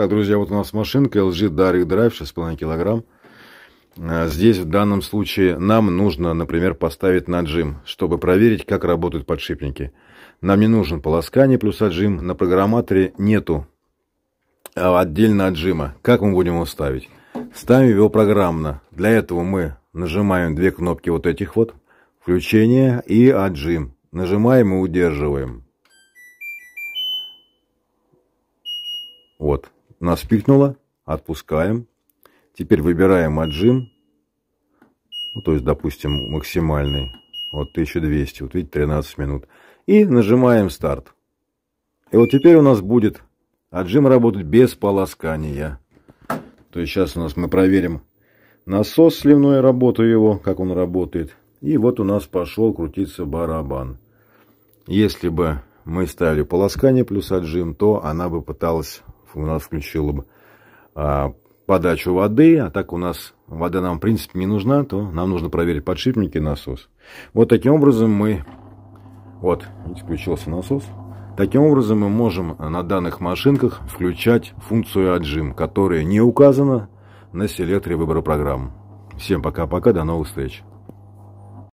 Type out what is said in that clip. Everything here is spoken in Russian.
Так, друзья, вот у нас машинка LG Dark Drive половиной килограмм. А, здесь в данном случае нам нужно, например, поставить наджим, чтобы проверить, как работают подшипники. Нам не нужен полоскание плюс отжим. А на программаторе нету а отдельно отжима. Как мы будем его ставить? Ставим его программно. Для этого мы нажимаем две кнопки вот этих вот. Включение и отжим. Нажимаем и удерживаем. Вот. Нас пикнуло. Отпускаем. Теперь выбираем отжим. Ну, то есть, допустим, максимальный. Вот 1200. Вот видите, 13 минут. И нажимаем старт. И вот теперь у нас будет отжим работать без полоскания. То есть сейчас у нас мы проверим насос сливной, работу его, как он работает. И вот у нас пошел крутиться барабан. Если бы мы ставили полоскание плюс отжим, то она бы пыталась у нас включила бы а, подачу воды, а так у нас вода нам в принципе не нужна, то нам нужно проверить подшипники и насос. Вот таким образом мы, вот, включился насос. Таким образом мы можем на данных машинках включать функцию отжим, которая не указана на селекторе выбора программ. Всем пока-пока, до новых встреч.